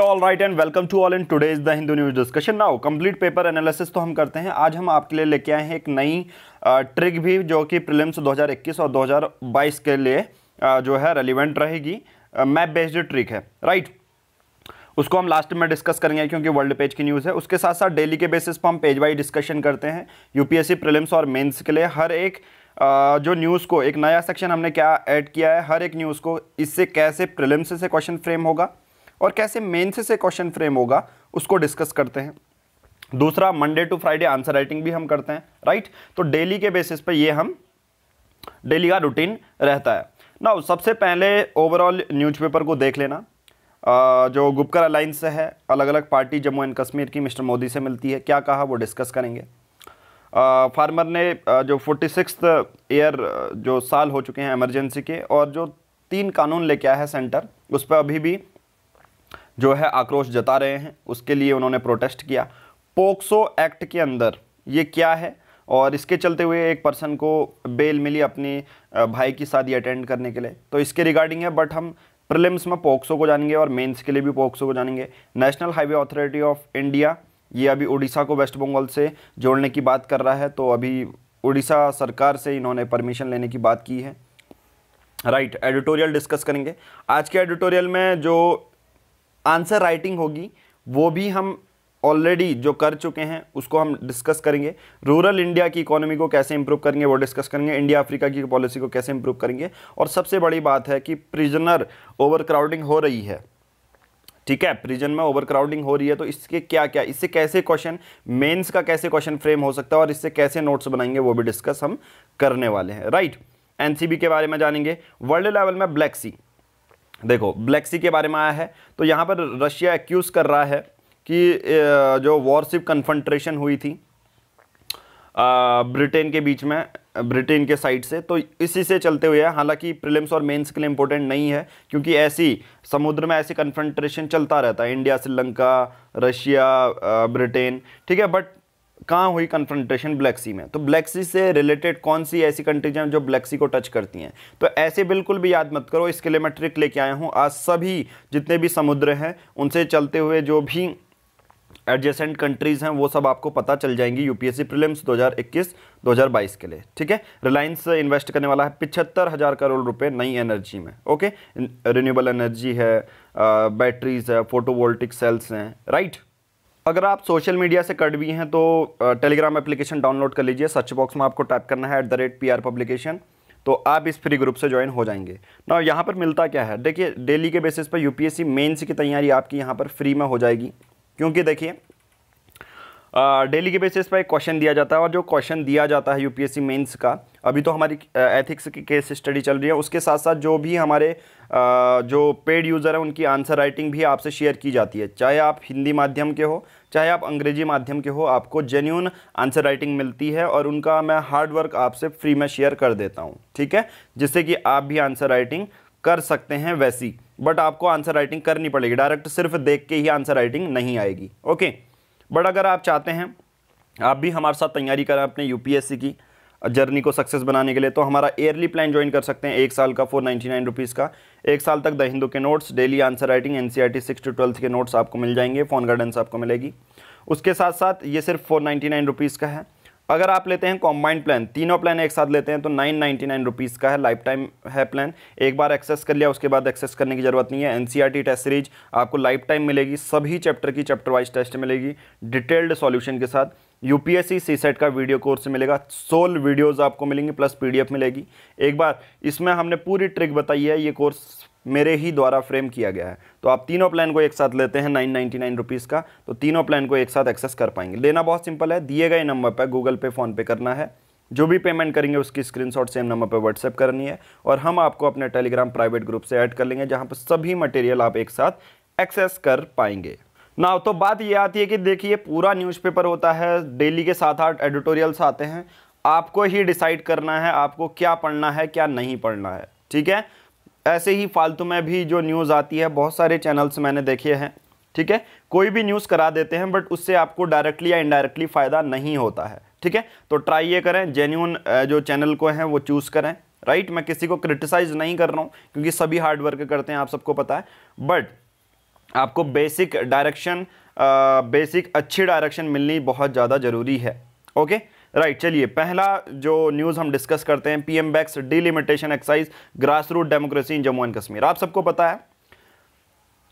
All right and welcome to all in in is the Hindu news discussion now complete paper analysis तो हम करते हैं आज हम आपके लिए लेके आए हैं एक नई ट्रिक भी जो कि प्रिलिम्स 2021 और 2022 के लिए जो है रेलिवेंट रहेगी मैप बेस्ड ट्रिक है राइट right? उसको हम लास्ट में डिस्कस करेंगे क्योंकि वर्ल्ड पेज की न्यूज़ है उसके साथ साथ डेली के बेसिस पर हम पेज वाइज डिस्कशन करते हैं यूपीएससी प्रिलिम्स और मेंस के लिए हर एक जो न्यूज़ को एक नया सेक्शन हमने क्या ऐड किया है हर एक न्यूज़ को इससे कैसे प्रिलिम्स से क्वेश्चन फ्रेम होगा और कैसे मेन्स से क्वेश्चन फ्रेम होगा उसको डिस्कस करते हैं दूसरा Monday to Friday answer writing भी हम करते हैं राइट तो डेली के बेसिस पर ये हम डेली का रूटीन रहता है ना सबसे पहले ओवरऑल न्यूज़पेपर को देख लेना जो गुप्कर अलाइंस से है अलग अलग पार्टी जम्मू एंड कश्मीर की मिस्टर मोदी से मिलती है क्या कहा वो डिस्कस करेंगे फार्मर ने जो फोर्टी ईयर जो साल हो चुके हैं एमरजेंसी के और जो तीन कानून लेके आया है सेंटर उस पर अभी भी जो है आक्रोश जता रहे हैं उसके लिए उन्होंने प्रोटेस्ट किया पोक्सो एक्ट के अंदर ये क्या है और इसके चलते हुए एक पर्सन को बेल मिली अपनी भाई की शादी अटेंड करने के लिए तो इसके रिगार्डिंग है बट हम प्रिलिम्स में पोक्सो को जानेंगे और मेंस के लिए भी पोक्सो को जानेंगे national highway authority of India ये अभी उड़ीसा को वेस्ट बंगाल से जोड़ने की बात कर रहा है तो अभी उड़ीसा सरकार से इन्होंने परमिशन लेने की बात की है राइट एडिटोरियल डिस्कस करेंगे आज के एडिटोरियल में जो आंसर राइटिंग होगी वो भी हम ऑलरेडी जो कर चुके हैं उसको हम डिस्कस करेंगे रूरल इंडिया की इकोनॉमी को कैसे इंप्रूव करेंगे वो डिस्कस करेंगे इंडिया अफ्रीका की पॉलिसी को कैसे इंप्रूव करेंगे और सबसे बड़ी बात है कि प्रिजनर ओवरक्राउडिंग हो रही है ठीक है प्रिजन में ओवरक्राउडिंग हो रही है तो इसके क्या क्या इससे कैसे क्वेश्चन मेंस का कैसे क्वेश्चन फ्रेम हो सकता है और इससे कैसे नोट्स बनाएंगे वो भी डिस्कस हम करने वाले हैं राइट एनसीबी के बारे में जानेंगे वर्ल्ड लेवल में ब्लैक सी देखो ब्लैक सी के बारे में आया है तो यहाँ पर रशिया एक्यूज़ कर रहा है कि जो वॉरशिप कन्फंट्रेशन हुई थी ब्रिटेन के बीच में ब्रिटेन के साइड से तो इसी से चलते हुए हालांकि प्रीलिम्स और मेंस के लिए इंपॉर्टेंट नहीं है क्योंकि ऐसी समुद्र में ऐसी कन्फंट्रेशन चलता रहता है इंडिया श्रीलंका रशिया ब्रिटेन ठीक है बट कहाँ हुई कन्फ्रंटेशन ब्लैक सी में तो ब्लैक सी से रिलेटेड कौन सी ऐसी कंट्रीज हैं जो ब्लैक सी को टच करती हैं तो ऐसे बिल्कुल भी याद मत करो इसके लिए मैं ट्रिक लेके आया हूँ आज सभी जितने भी समुद्र हैं उनसे चलते हुए जो भी एडजेसेंट कंट्रीज़ हैं वो सब आपको पता चल जाएंगी यूपीएससी प्रीलिम्स 2021 2022 के लिए ठीक है रिलायंस इन्वेस्ट करने वाला है पिछहत्तर हज़ार करोड़ रुपए नई एनर्जी में ओके रिन्यूएबल एनर्जी है बैटरीज है फोटोवोल्टिक सेल्स हैं राइट अगर आप सोशल मीडिया से कट भी हैं तो टेलीग्राम एप्लीकेशन डाउनलोड कर लीजिए सर्च बॉक्स में आपको टाइप करना है at the rate P R publication तो आप इस फ्री ग्रुप से ज्वाइन हो जाएंगे ना यहाँ पर मिलता क्या है देखिए डेली के बेसिस पर यूपीएससी मेंस की तैयारी आपकी यहाँ पर फ्री में हो जाएगी क्योंकि देखिए डेली के बेसिस पर एक क्वेश्चन दिया जाता है और जो क्वेश्चन दिया जाता है यूपीएससी मेंस का अभी तो हमारी एथिक्स की केस स्टडी चल रही है उसके साथ साथ जो भी हमारे जो पेड यूज़र हैं उनकी आंसर राइटिंग भी आपसे शेयर की जाती है चाहे आप हिंदी माध्यम के हो चाहे आप अंग्रेजी माध्यम के हो आपको जेन्यून आंसर राइटिंग मिलती है और उनका मैं हार्ड वर्क आपसे फ्री में शेयर कर देता हूँ ठीक है जिससे कि आप भी आंसर राइटिंग कर सकते हैं वैसी बट आपको आंसर राइटिंग करनी पड़ेगी डायरेक्ट सिर्फ देख के ही आंसर राइटिंग नहीं आएगी ओके बट अगर आप चाहते हैं आप भी हमारे साथ तैयारी करें अपने यूपीएससी की जर्नी को सक्सेस बनाने के लिए तो हमारा एयरली प्लान ज्वाइन कर सकते हैं एक साल का फोर नाइन्टी नाइन रुपीज़ का एक साल तक द हिंदू के notes daily answer writing N C R six to twelfth के नोट्स आपको मिल जाएंगे फ़ोन गार्डेंस आपको मिलेगी उसके साथ साथ ये सिर्फ फोर नाइन्टी नाइन रुपीज़ का है अगर आप लेते हैं कॉम्बाइंड प्लान तीनों प्लान एक साथ लेते हैं तो नाइन नाइन्टी नाइन रुपीज़ का है लाइफ टाइम है प्लान एक बार एक्सेस कर लिया उसके बाद एक्सेस करने की ज़रूरत नहीं है एन टेस्ट सीरीज आपको लाइफ टाइम मिलेगी सभी चैप्टर की चैप्टर वाइज टेस्ट मिलेगी डिटेल्ड सॉल्यूशन के साथ यूपीएससी सी सेट का वीडियो कोर्स मिलेगा सोल वीडियोस आपको मिलेंगी प्लस पीडीएफ मिलेगी एक बार इसमें हमने पूरी ट्रिक बताई है ये कोर्स मेरे ही द्वारा फ्रेम किया गया है तो आप तीनों प्लान को एक साथ लेते हैं नाइन नाइन्टी नाइन रुपीज़ का तो तीनों प्लान को एक साथ एक्सेस कर पाएंगे लेना बहुत सिंपल है दिए गए नंबर पर गूगल पे फ़ोनपे करना है जो भी पेमेंट करेंगे उसकी स्क्रीनशॉट सेम नंबर पर व्हाट्सएप करनी है और हम आपको अपने टेलीग्राम प्राइवेट ग्रुप से ऐड कर लेंगे जहाँ पर सभी मटेरियल आप एक साथ एक्सेस कर पाएंगे ना तो बात ये आती है कि देखिए पूरा न्यूज़पेपर होता है डेली के साथ आठ एडिटोरियल्स आते हैं आपको ही डिसाइड करना है आपको क्या पढ़ना है क्या नहीं पढ़ना है ठीक है ऐसे ही फालतू में भी जो न्यूज़ आती है बहुत सारे चैनल्स मैंने देखे हैं ठीक है कोई भी न्यूज़ करा देते हैं बट उससे आपको डायरेक्टली या इनडायरेक्टली फ़ायदा नहीं होता है ठीक है तो ट्राई ये करें जेन्यून जो चैनल को हैं वो चूज़ करें राइट मैं किसी को क्रिटिसाइज़ नहीं कर रहा हूँ क्योंकि सभी हार्ड वर्क करते हैं आप सबको पता है बट आपको बेसिक डायरेक्शन बेसिक अच्छी डायरेक्शन मिलनी बहुत ज़्यादा ज़रूरी है ओके राइट चलिए पहला जो न्यूज़ हम डिस्कस करते हैं PM backs delimitation exercise grass root democracy in Jammu and Kashmir आप सबको पता है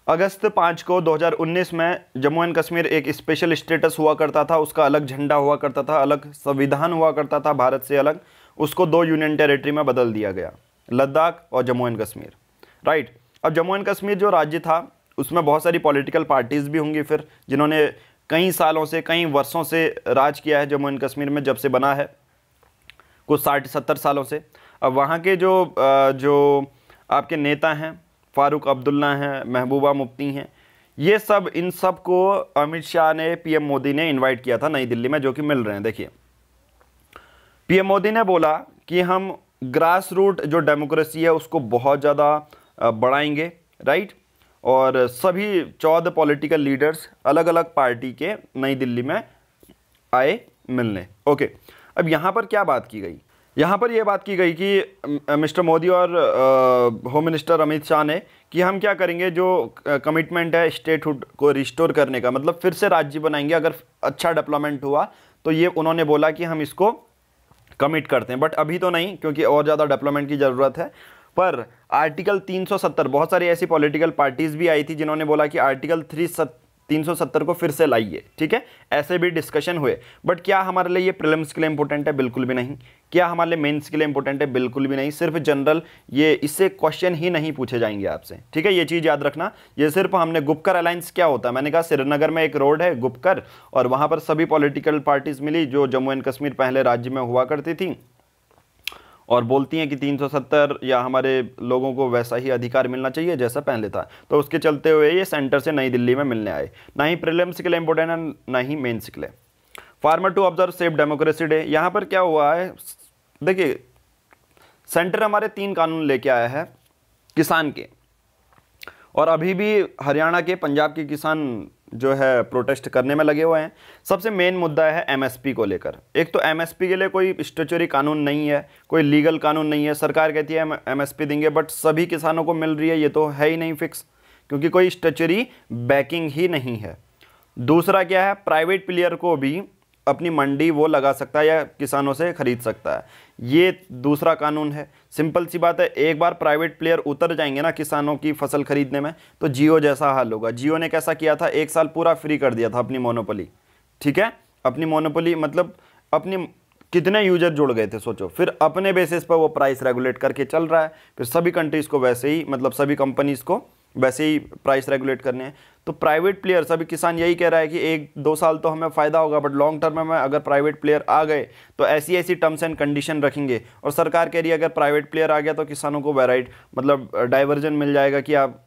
अगस्त पाँच को 2019 में जम्मू एंड कश्मीर एक स्पेशल स्टेटस हुआ करता था उसका अलग झंडा हुआ करता था अलग संविधान हुआ करता था भारत से अलग उसको दो यूनियन टेरेटरी में बदल दिया गया लद्दाख और जम्मू एंड कश्मीर राइट अब जम्मू एंड कश्मीर जो राज्य था उसमें बहुत सारी पॉलिटिकल पार्टीज़ भी होंगी फिर जिन्होंने कई सालों से कई वर्षों से राज किया है जम्मू एंड कश्मीर में जब से बना है कुछ साठ सत्तर सालों से अब वहाँ के जो जो आपके नेता हैं फारूक अब्दुल्ला हैं महबूबा मुफ्ती हैं ये सब इन सब को अमित शाह ने पीएम मोदी ने इनवाइट किया था नई दिल्ली में जो कि मिल रहे हैं देखिए पीएम मोदी ने बोला कि हम ग्रास रूट जो डेमोक्रेसी है उसको बहुत ज़्यादा बढ़ाएंगे राइट और सभी चौदह पॉलिटिकल लीडर्स अलग अलग पार्टी के नई दिल्ली में आए मिलने ओके अब यहाँ पर क्या बात की गई यहाँ पर यह बात की गई कि मिस्टर मोदी और होम मिनिस्टर अमित शाह ने कि हम क्या करेंगे जो कमिटमेंट है स्टेटहुड को रिस्टोर करने का मतलब फिर से राज्य बनाएंगे अगर अच्छा डेवलपमेंट हुआ तो ये उन्होंने बोला कि हम इसको कमिट करते हैं बट अभी तो नहीं क्योंकि और ज़्यादा डेवलपमेंट की ज़रूरत है पर आर्टिकल 370 बहुत सारी ऐसी पॉलिटिकल पार्टीज़ भी आई थी जिन्होंने बोला कि आर्टिकल 370 को फिर से लाइए ठीक है ऐसे भी डिस्कशन हुए बट क्या हमारे लिए ये प्रिलिम्स के लिए इंपॉर्टेंट है बिल्कुल भी नहीं क्या हमारे लिए मेन्स के लिए इंपॉर्टेंट है बिल्कुल भी नहीं सिर्फ जनरल ये इससे क्वेश्चन ही नहीं पूछे जाएंगे आपसे ठीक है ये चीज़ याद रखना ये सिर्फ हमने गुपकर अलायंस क्या होता है मैंने कहा श्रीनगर में एक रोड है गुपकर और वहाँ पर सभी पॉलिटिकल पार्टीज़ मिली जो जम्मू एंड कश्मीर पहले राज्य में हुआ करती थी और बोलती हैं कि 370 या हमारे लोगों को वैसा ही अधिकार मिलना चाहिए जैसा पहले था तो उसके चलते हुए ये सेंटर से नई दिल्ली में मिलने आए ना ही प्रिलियम सिकले लिए इंपॉर्टेंट है ना ही मेन सिकले farmer to observe safe democracy day यहाँ पर क्या हुआ है देखिए सेंटर हमारे तीन कानून लेके आया है किसान के और अभी भी हरियाणा के पंजाब के किसान जो है प्रोटेस्ट करने में लगे हुए हैं सबसे मेन मुद्दा है एमएसपी को लेकर एक तो एमएसपी के लिए कोई स्टेचुरी कानून नहीं है कोई लीगल कानून नहीं है सरकार कहती है एमएसपी देंगे बट सभी किसानों को मिल रही है ये तो है ही नहीं फिक्स क्योंकि कोई स्टेचुरी बैकिंग ही नहीं है दूसरा क्या है प्राइवेट प्लेयर को भी अपनी मंडी वो लगा सकता है या किसानों से ख़रीद सकता है ये दूसरा कानून है सिंपल सी बात है एक बार प्राइवेट प्लेयर उतर जाएंगे ना किसानों की फसल खरीदने में तो जियो जैसा हाल होगा जियो ने कैसा किया था एक साल पूरा फ्री कर दिया था अपनी मोनोपोली ठीक है अपनी मोनोपोली मतलब अपनी कितने यूजर जुड़ गए थे सोचो फिर अपने बेसिस पर वो प्राइस रेगुलेट करके चल रहा है फिर सभी कंट्रीज़ को वैसे ही मतलब सभी कंपनीज़ को वैसे ही प्राइस रेगुलेट करने हैं तो प्राइवेट प्लेयर्स अभी किसान यही कह रहा है कि एक दो साल तो हमें फ़ायदा होगा बट लॉन्ग टर्म में अगर प्राइवेट प्लेयर आ गए तो ऐसी ऐसी टर्म्स एंड कंडीशन रखेंगे और सरकार कह रही है अगर प्राइवेट प्लेयर आ गया तो किसानों को वेराइट मतलब डाइवर्जन मिल जाएगा कि आप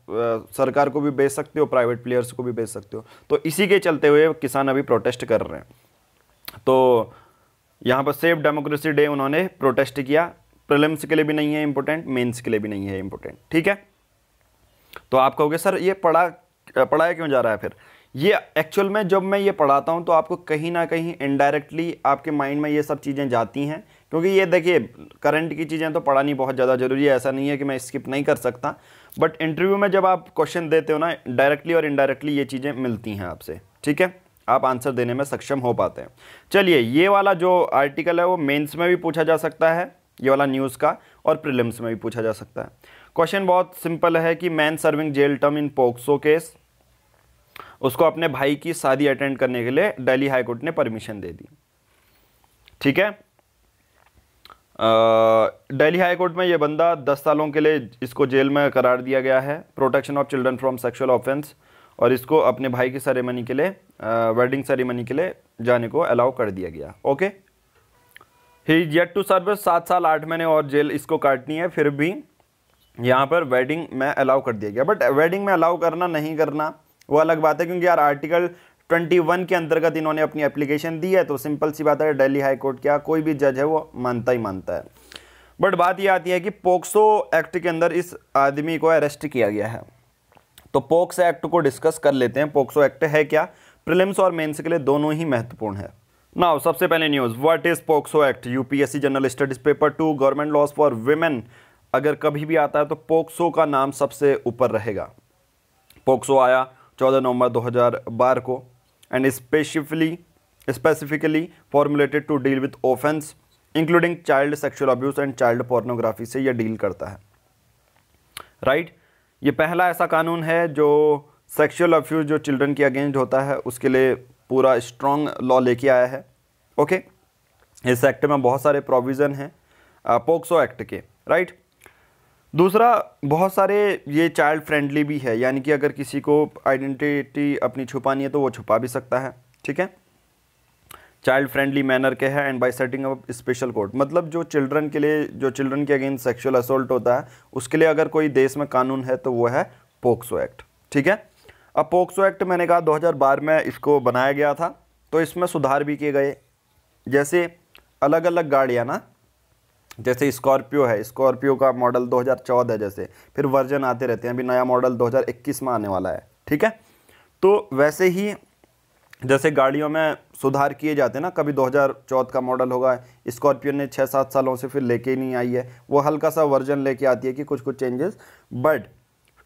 सरकार को भी बेच सकते हो प्राइवेट प्लेयर्स को भी बेच सकते हो तो इसी के चलते हुए किसान अभी प्रोटेस्ट कर रहे हैं तो यहाँ पर सेफ डेमोक्रेसी डे उन्होंने प्रोटेस्ट किया प्रिलिम्स के लिए भी नहीं है इंपॉर्टेंट मेन्स के लिए भी नहीं है इंपॉर्टेंट ठीक है तो आप कहोगे सर ये पढ़ा पढ़ाया क्यों जा रहा है फिर ये एक्चुअल में जब मैं ये पढ़ाता हूँ तो आपको कहीं ना कहीं इनडायरेक्टली आपके माइंड में ये सब चीज़ें जाती हैं क्योंकि ये देखिए करंट की चीज़ें तो पढ़ानी बहुत ज़्यादा ज़रूरी है ऐसा नहीं है कि मैं स्किप नहीं कर सकता बट इंटरव्यू में जब आप क्वेश्चन देते हो ना डायरेक्टली और इनडायरेक्टली ये चीज़ें मिलती हैं आपसे ठीक है आप आंसर देने में सक्षम हो पाते हैं चलिए ये वाला जो आर्टिकल है वो मेंस में भी पूछा जा सकता है ये वाला न्यूज़ का और प्रिलिम्स में भी पूछा जा सकता है क्वेश्चन बहुत सिंपल है कि man serving jail term in POCSO case उसको अपने भाई की शादी अटेंड करने के लिए दिल्ली हाईकोर्ट ने परमिशन दे दी ठीक है दिल्ली हाई कोर्ट में यह बंदा दस सालों के लिए इसको जेल में करार दिया गया है protection of children from sexual offence और इसको अपने भाई की सेरेमनी के लिए वेडिंग सेरेमनी के लिए जाने को अलाउ कर दिया गया okay he yet to serve सात साल आठ महीने और जेल इसको काटनी है फिर भी यहाँ पर वेडिंग में अलाउ कर दिया गया बट वेडिंग में अलाउ करना नहीं करना वो अलग बात है क्योंकि यार आर्टिकल 21 के अंतर्गत इन्होंने अपनी एप्लीकेशन दी है तो सिंपल सी बात है दिल्ली हाई कोर्ट क्या कोई भी जज है वो मानता ही मानता है बट बात यह आती है कि पोक्सो एक्ट के अंदर इस आदमी को अरेस्ट किया गया है तो पोक्स एक्ट को डिस्कस कर लेते हैं पोक्सो एक्ट है क्या प्रिलिम्स और मेन्स के लिए दोनों ही महत्वपूर्ण है नाउ सबसे पहले news what is POCSO act UPSC general studies paper two government laws for women अगर कभी भी आता है तो पोक्सो का नाम सबसे ऊपर रहेगा पोक्सो आया 14 नवंबर 2012 को and specifically specifically formulated to deal with offence including child sexual abuse and child pornography से यह डील करता है राइट right? ये पहला ऐसा कानून है जो सेक्सुअल अफ्यूज जो चिल्ड्रन के अगेंस्ट होता है उसके लिए पूरा स्ट्रॉन्ग लॉ लेके आया है ओके okay? इस एक्ट में बहुत सारे प्रोविज़न हैं पोक्सो एक्ट के राइट right? दूसरा बहुत सारे ये चाइल्ड फ्रेंडली भी है यानी कि अगर किसी को आइडेंटिटी अपनी छुपानी है तो वो छुपा भी सकता है ठीक है चाइल्ड फ्रेंडली मैनर के है and by setting up special court मतलब जो चिल्ड्रन के लिए जो चिल्ड्रन के अगेंस्ट सेक्सुअल असोल्ट होता है उसके लिए अगर कोई देश में कानून है तो वो है पोक्सो एक्ट ठीक है अब पोक्सो एक्ट मैंने कहा 2012 में इसको बनाया गया था तो इसमें सुधार भी किए गए जैसे अलग अलग गाड़ियाँ ना जैसे स्कॉर्पियो है स्कॉर्पियो का मॉडल 2014 है जैसे फिर वर्जन आते रहते हैं अभी नया मॉडल 2021 में आने वाला है ठीक है तो वैसे ही जैसे गाड़ियों में सुधार किए जाते हैं ना कभी 2014 का मॉडल होगा स्कॉर्पियो ने छः सात सालों से फिर लेके ही नहीं आई है वो हल्का सा वर्जन लेके आती है कि कुछ कुछ चेंजेस बट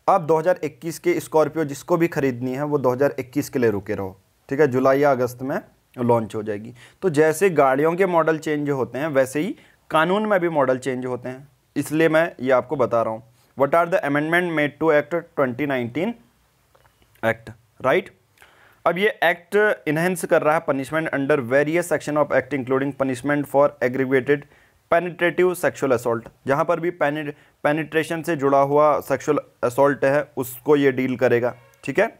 अब 2021 के स्कॉर्पियो जिसको भी ख़रीदनी है वो 2021 के लिए रुके रहो ठीक है जुलाई या अगस्त में लॉन्च हो जाएगी तो जैसे गाड़ियों के मॉडल चेंज होते हैं वैसे ही कानून में भी मॉडल चेंज होते हैं इसलिए मैं ये आपको बता रहा हूँ what are the amendment made to act 2019 act right अब ये एक्ट इन्हेंस कर रहा है punishment under various section of act including punishment for aggravated penetrative sexual assault जहाँ पर भी पेनिट्रेशन से जुड़ा हुआ सेक्शुअल असोल्ट है उसको ये डील करेगा ठीक है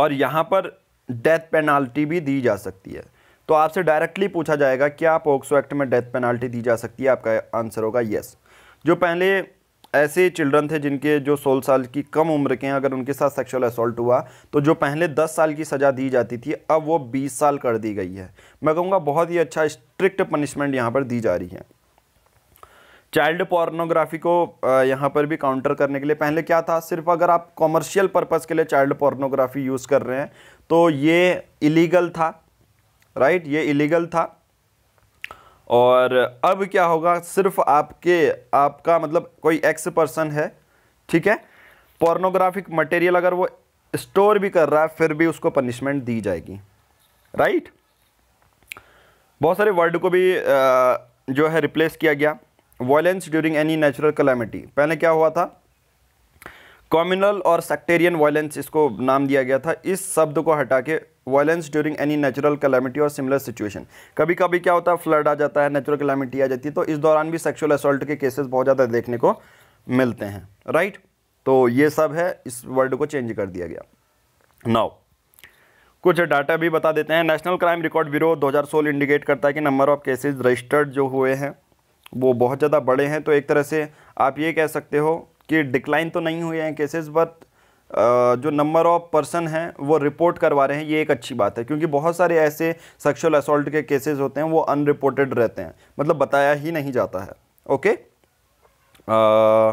और यहाँ पर डेथ पेनाल्टी भी दी जा सकती है तो आपसे डायरेक्टली पूछा जाएगा क्या पोक्सो एक्ट में डेथ पेनल्टी दी जा सकती है आपका आंसर होगा येस जो पहले ऐसे चिल्ड्रन थे जिनके जो सोलह साल की कम उम्र के हैं अगर उनके साथ सेक्सुअल असल्ट हुआ तो जो पहले दस साल की सज़ा दी जाती थी अब वो बीस साल कर दी गई है मैं कहूँगा बहुत ही अच्छा स्ट्रिक्ट पनिशमेंट यहाँ पर दी जा रही है चाइल्ड पोर्नोग्राफी को यहाँ पर भी काउंटर करने के लिए पहले क्या था सिर्फ अगर आप कॉमर्शियल पर्पज़ के लिए चाइल्ड पोर्नोग्राफी यूज़ कर रहे हैं तो ये इलीगल था राइट ये इलीगल था और अब क्या होगा सिर्फ आपके आपका मतलब कोई एक्स पर्सन है ठीक है पोर्नोग्राफिक मटेरियल अगर वो स्टोर भी कर रहा है फिर भी उसको पनिशमेंट दी जाएगी राइट बहुत सारे वर्ड को भी आ, जो है रिप्लेस किया गया violence during any natural calamity पहले क्या हुआ था कॉम्यूनल और सेक्टेरियन वायलेंस इसको नाम दिया गया था इस शब्द को हटा के violence during any natural calamity और सिमिलर सिचुएशन कभी कभी क्या होता है फ्लड आ जाता है नेचुरल कलेमिटी आ जाती है तो इस दौरान भी सेक्सुअल असल्ट के केसेस बहुत ज़्यादा देखने को मिलते हैं राइट तो ये सब है इस वर्ड को चेंज कर दिया गया नाउ कुछ डाटा भी बता देते हैं नेशनल क्राइम रिकॉर्ड ब्यूरो सोलह इंडिकेट करता है कि नंबर ऑफ़ केसेज रजिस्टर्ड जो हुए हैं वो बहुत ज़्यादा बड़े हैं तो एक तरह से आप ये कह सकते हो कि डिक्लाइन तो नहीं हुए हैं केसेस बट जो नंबर ऑफ पर्सन हैं वो रिपोर्ट करवा रहे हैं ये एक अच्छी बात है क्योंकि बहुत सारे ऐसे सेक्सुअल असोल्ट के केसेस होते हैं वो अनरिपोर्टेड रहते हैं मतलब बताया ही नहीं जाता है ओके आ,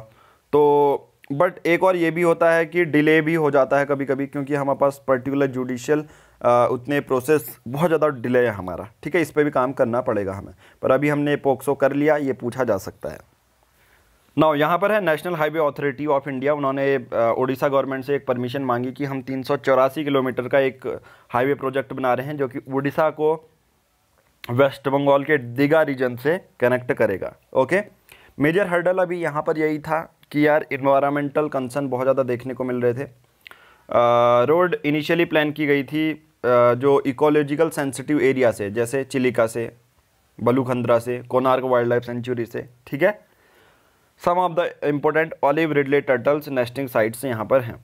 तो बट एक और ये भी होता है कि डिले भी हो जाता है कभी कभी क्योंकि हमारे पास पर्टिकुलर जुडिशियल उतने प्रोसेस बहुत ज़्यादा डिले है हमारा ठीक है इस पर भी काम करना पड़ेगा हमें पर अभी हमने पोक्सो कर लिया ये पूछा जा सकता है ना यहाँ पर है national highway authority of India उन्होंने ओडिशा गवर्नमेंट से एक परमिशन मांगी कि हम तीन किलोमीटर का एक हाईवे प्रोजेक्ट बना रहे हैं जो कि उड़ीसा को वेस्ट बंगाल के दिगा रीजन से कनेक्ट करेगा ओके मेजर हर्डल अभी यहाँ पर यही था कि यार इन्वायरमेंटल कंसर्न बहुत ज़्यादा देखने को मिल रहे थे रोड इनिशियली प्लान की गई थी आ, जो इकोलॉजिकल सेंसिटिव एरिया से जैसे चिलिका से बलूखंद्रा से कोनार्क वाइल्ड लाइफ सेंचुरी से ठीक है some of the important olive ridley turtles nesting sites यहाँ पर हैं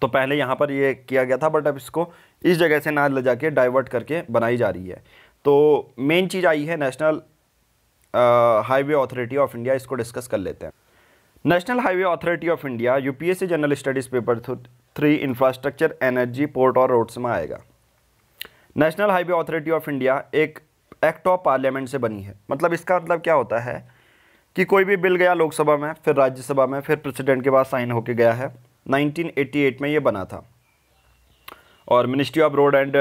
तो पहले यहाँ पर ये किया गया था बट अब इसको इस जगह से ना ले जाके डाइवर्ट करके बनाई जा रही है तो मेन चीज़ आई है national highway authority of India इसको डिस्कस कर लेते हैं national highway authority of India you general studies paper three infrastructure energy port और रोड्स में आएगा national highway authority of India एक एक्ट ऑफ पार्लियामेंट से बनी है मतलब इसका मतलब क्या होता है कि कोई भी बिल गया लोकसभा में फिर राज्यसभा में फिर प्रेसिडेंट के पास साइन होके गया है 1988 में ये बना था और ministry of road and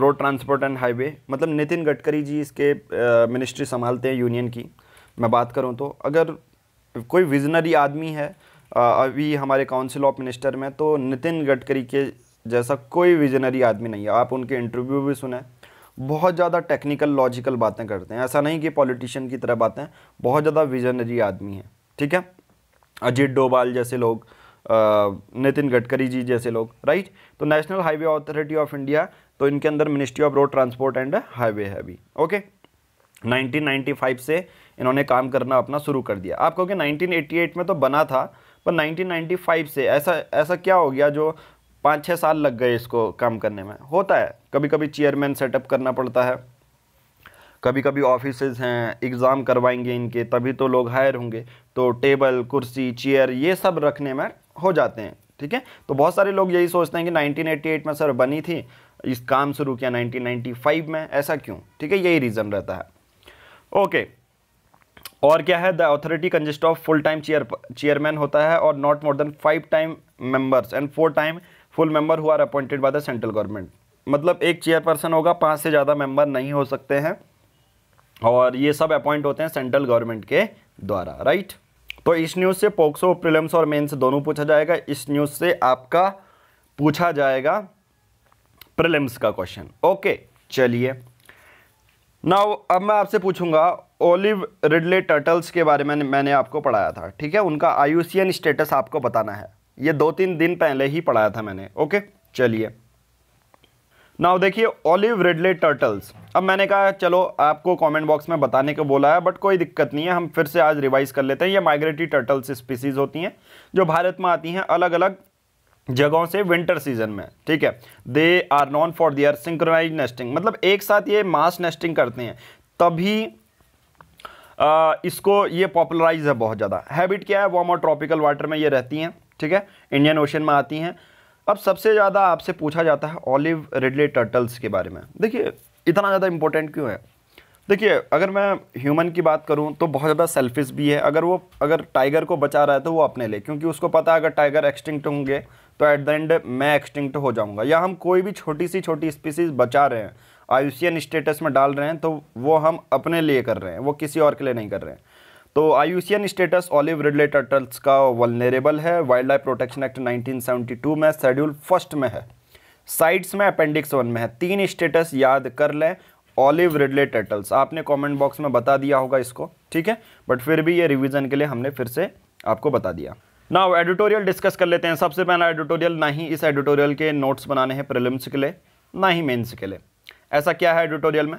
road transport and highway मतलब नितिन गडकरी जी इसके मिनिस्ट्री संभालते हैं यूनियन की मैं बात करूँ तो अगर कोई विजनरी आदमी है अभी हमारे काउंसिल ऑफ मिनिस्टर में तो नितिन गडकरी के जैसा कोई विजनरी आदमी नहीं है आप उनके इंटरव्यू भी सुने बहुत ज़्यादा टेक्निकल लॉजिकल बातें करते हैं ऐसा नहीं कि पॉलिटिशियन की तरह बातें बहुत ज़्यादा विजनरी आदमी हैं ठीक है अजीत डोभाल जैसे लोग नितिन गडकरी जी जैसे लोग राइट तो national highway authority of India तो इनके अंदर ministry of road transport and highway है अभी ओके 1995 से इन्होंने काम करना अपना शुरू कर दिया आप कहोगे 1988 में तो बना था पर 1995 से ऐसा ऐसा क्या हो गया जो पाँच छः साल लग गए इसको काम करने में होता है कभी कभी चेयरमैन सेटअप करना पड़ता है कभी कभी ऑफिस हैं एग्ज़ाम करवाएंगे इनके तभी तो लोग हायर होंगे तो टेबल कुर्सी चेयर ये सब रखने में हो जाते हैं ठीक है तो बहुत सारे लोग यही सोचते हैं कि 1988 में सर बनी थी इस काम शुरू किया 1995 में ऐसा क्यों ठीक है यही रीज़न रहता है ओके और क्या है the authority consist of full time chair chairman होता है और not more than five time members and four time full member who are appointed by the central government मतलब एक चेयरपर्सन होगा पाँच से ज़्यादा मेंबर नहीं हो सकते हैं और ये सब अपॉइंट होते हैं सेंट्रल गवर्नमेंट के द्वारा राइट तो इस न्यूज़ से पोक्सो प्रिलम्स और मेन्स दोनों पूछा जाएगा इस न्यूज़ से आपका पूछा जाएगा प्रिलम्स का क्वेश्चन ओके चलिए नाउ अब मैं आपसे पूछूंगा ओलिव रिडले टर्टल्स के बारे में मैंने आपको पढ़ाया था ठीक है उनका आयुसियन स्टेटस आपको बताना है ये दो तीन दिन पहले ही पढ़ाया था मैंने ओके चलिए नाउ देखिए ऑलिव रिडले टर्टल्स अब मैंने कहा चलो आपको कमेंट बॉक्स में बताने को बोला है बट कोई दिक्कत नहीं है हम फिर से आज रिवाइज कर लेते हैं ये माइग्रेटरी टर्टल्स स्पीसीज़ होती हैं जो भारत में आती हैं अलग अलग जगहों से विंटर सीजन में ठीक है they are known for their synchronise nesting मतलब एक साथ ये मास नेस्टिंग करते हैं तभी आ, इसको ये पॉपुलराइज है बहुत ज़्यादा हैबिट क्या है वार्म और ट्रॉपिकल वाटर में ये रहती हैं ठीक है इंडियन ओशन में आती हैं अब सबसे ज़्यादा आपसे पूछा जाता है ऑलिव रिडले टर्टल्स के बारे में देखिए इतना ज़्यादा इंपॉर्टेंट क्यों है देखिए अगर मैं ह्यूमन की बात करूं तो बहुत ज़्यादा सेल्फिश भी है अगर वो अगर टाइगर को बचा रहा है तो वो अपने लिए क्योंकि उसको पता है अगर टाइगर एक्सटिंक्ट होंगे तो ऐट द एंड मैं एक्सटिंक्ट हो जाऊंगा या हम कोई भी छोटी सी छोटी स्पीसीज बचा रहे हैं आयुषियन स्टेटस में डाल रहे हैं तो वो हम अपने लिए कर रहे हैं वो किसी और के लिए नहीं कर रहे हैं तो IUCN status olive ridley turtles का वलनेरेबल है वाइल्ड लाइफ प्रोटेक्शन एक्ट 1972 में शेड्यूल फर्स्ट में है साइट्स में अपेंडिक्स वन में है तीन स्टेटस याद कर लें ऑलिव रिडले टर्टल्स आपने कमेंट बॉक्स में बता दिया होगा इसको ठीक है बट फिर भी ये रिविजन के लिए हमने फिर से आपको बता दिया ना एडिटोरियल डिस्कस कर लेते हैं सबसे पहला एडिटोरियल ना ही इस एडिटोरियल के नोट्स बनाने हैं प्रिलिम्स के लिए ना ही मेन्स के लिए ऐसा क्या है एडिटोरियल में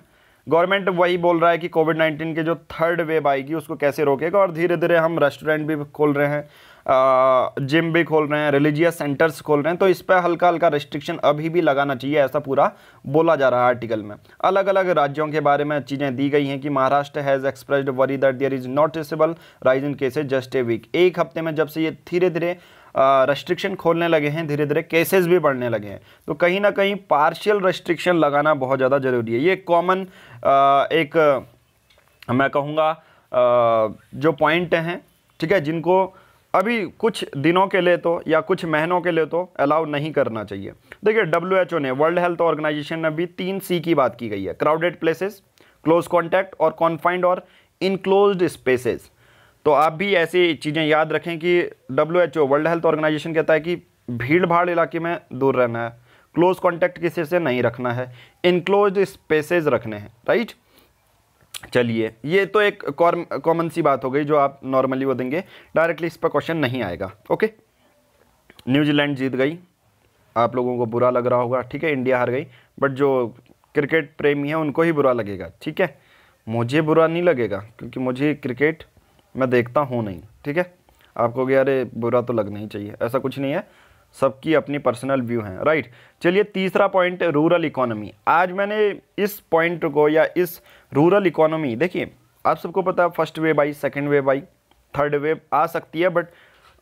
गवर्नमेंट वही बोल रहा है कि कोविड नाइन्टीन के जो थर्ड वेव आएगी उसको कैसे रोकेगा और धीरे धीरे हम रेस्टोरेंट भी खोल रहे हैं जिम भी खोल रहे हैं रिलीजियस सेंटर्स खोल रहे हैं तो इस पर हल्का हल्का रिस्ट्रिक्शन अभी भी लगाना चाहिए ऐसा पूरा बोला जा रहा है आर्टिकल में अलग अलग राज्यों के बारे में चीज़ें दी गई हैं कि Maharashtra has expressed worry that there is noticeable rise in cases just a week एक हफ्ते में जब से ये धीरे धीरे रेस्ट्रिक्शन खोलने लगे हैं धीरे धीरे केसेस भी बढ़ने लगे हैं तो कहीं ना कहीं पार्शियल रेस्ट्रिक्शन लगाना बहुत ज़्यादा ज़रूरी है ये कॉमन एक मैं कहूँगा जो पॉइंट हैं ठीक है जिनको अभी कुछ दिनों के लिए तो या कुछ महीनों के लिए तो अलाउ नहीं करना चाहिए देखिए डब्ल्यू एच ओ ने वर्ल्ड हेल्थ ऑर्गेनाइजेशन ने भी तीन सी की बात की गई है क्राउडेड प्लेसेस क्लोज कॉन्टैक्ट और कॉन्फाइंड और इनक्लोज स्पेसेस तो आप भी ऐसी चीज़ें याद रखें कि W H O world health organisation कहता है कि भीड़ भाड़ इलाके में दूर रहना है क्लोज कॉन्टैक्ट किसी से नहीं रखना है इनक्लोज स्पेसेस रखने हैं राइट चलिए ये तो एक कॉमन सी बात हो गई जो आप नॉर्मली वो देंगे डायरेक्टली इस पर क्वेश्चन नहीं आएगा ओके न्यूजीलैंड जीत गई आप लोगों को बुरा लग रहा होगा ठीक है इंडिया हार गई बट जो क्रिकेट प्रेमी है उनको ही बुरा लगेगा ठीक है मुझे बुरा नहीं लगेगा क्योंकि मुझे क्रिकेट मैं देखता हूँ नहीं ठीक है आपको क्या अरे बुरा तो लगना ही चाहिए ऐसा कुछ नहीं है सबकी अपनी पर्सनल व्यू है राइट चलिए तीसरा पॉइंट रूरल इकोनॉमी आज मैंने इस पॉइंट को या इस रूरल इकोनॉमी देखिए आप सबको पता है फर्स्ट वेव आई सेकेंड वेव आई थर्ड वेव आ सकती है बट